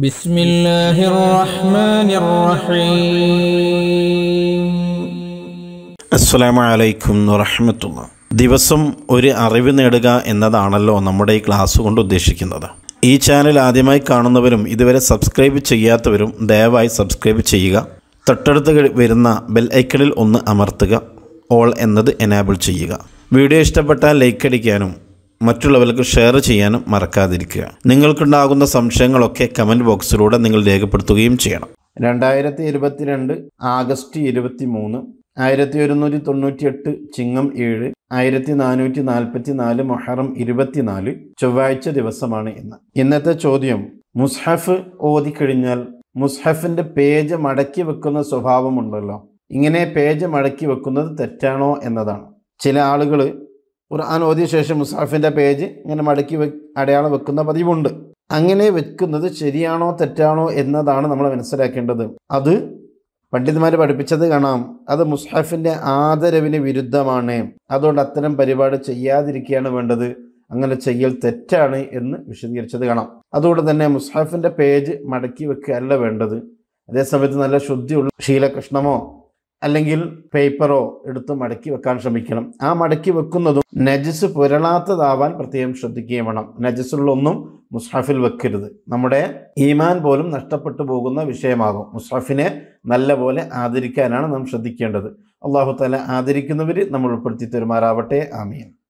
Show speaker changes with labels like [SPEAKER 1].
[SPEAKER 1] بسم الله الرحمن الرحيم السلام عليكم ورحمة الله ദിവസം ഒരു അറിവ് നേടുക എന്നതാണല്ലോ നമ്മുടെ ഈ ക്ലാസ് കൊണ്ട് ഉദ്ദേശിക്കുന്നത് ഈ ചാനൽ ആദ്യമായി കാണുന്നവരും ഇതുവരെ സബ്സ്ക്രൈബ് ചെയ്യാത്തവരും ദയവായി സബ്സ്ക്രൈബ് ചെയ്യുക തൊട്ടടുത്ത് വരുന്ന ബെൽ ഐക്കണിൽ ഒന്ന് അമർത്തുക ഓൾ എന്നത് എനാബിൾ ചെയ്യുക വീഡിയോ ഇഷ്ടപ്പെട്ടാൽ ലൈക്ക് അടിക്കാനും മറ്റുള്ളവർക്ക് ഷെയർ ചെയ്യാനും മറക്കാതിരിക്കുക നിങ്ങൾക്കുണ്ടാകുന്ന സംശയങ്ങളൊക്കെ കമൻറ്റ് ബോക്സിലൂടെ നിങ്ങൾ രേഖപ്പെടുത്തുകയും ചെയ്യണം രണ്ടായിരത്തി ഇരുപത്തിരണ്ട് ആഗസ്റ്റ് ഇരുപത്തി മൂന്ന് ആയിരത്തി ഒരുന്നൂറ്റി തൊണ്ണൂറ്റി എട്ട് ചിങ്ങം ഏഴ് ആയിരത്തി നാനൂറ്റി നാൽപ്പത്തി നാല് മൊഹറം ഇരുപത്തിനാല് ചൊവ്വാഴ്ച ദിവസമാണ് ഇന്ന് ഇന്നത്തെ ചോദ്യം മുസ്ഹഫ് ഓതിക്കഴിഞ്ഞാൽ മുസ്ഹഫിന്റെ പേജ് മടക്കി വെക്കുന്ന സ്വഭാവമുണ്ടല്ലോ ഇങ്ങനെ പേജ് മടക്കി വെക്കുന്നത് തെറ്റാണോ എന്നതാണ് ചില ആളുകൾ ഖുർആൻ ഓതിയ ശേഷം മുസാഫിൻ്റെ പേജ് ഇങ്ങനെ മടക്കി വെ അടയാളം വെക്കുന്ന പതിവുണ്ട് അങ്ങനെ വെക്കുന്നത് ശരിയാണോ തെറ്റാണോ എന്നതാണ് നമ്മൾ മനസ്സിലാക്കേണ്ടത് അത് പണ്ഡിതന്മാർ പഠിപ്പിച്ചത് കാണാം അത് മുസ്ഹഫിൻ്റെ ആദരവിന് വിരുദ്ധമാണ് അതുകൊണ്ട് അത്തരം പരിപാടി ചെയ്യാതിരിക്കുകയാണ് വേണ്ടത് അങ്ങനെ ചെയ്യൽ തെറ്റാണ് എന്ന് വിശദീകരിച്ചത് കാണാം അതുകൊണ്ട് തന്നെ മുസ്ഹഫിൻ്റെ പേജ് മടക്കി വെക്കുകയല്ല വേണ്ടത് അതേസമയത്ത് നല്ല ശുദ്ധിയുള്ള ശീലകൃഷ്ണമോ അല്ലെങ്കിൽ പേപ്പറോ എടുത്ത് മടക്കി വെക്കാൻ ശ്രമിക്കണം ആ മടക്കി വെക്കുന്നതും നജസ് പുരളാത്തതാവാൻ പ്രത്യേകം ശ്രദ്ധിക്കുകയും വേണം നജസുള്ളൊന്നും മുസ്ഹഫിൽ വെക്കരുത് നമ്മുടെ ഈമാൻ പോലും നഷ്ടപ്പെട്ടു പോകുന്ന വിഷയമാകും മുസ്ഹഫിനെ നല്ലപോലെ ആദരിക്കാനാണ് നാം ശ്രദ്ധിക്കേണ്ടത് അള്ളാഹു തല ആദരിക്കുന്നവർ നമ്മൾ ഉൾപ്പെടുത്തി തരുമാറാവട്ടെ ആമീൻ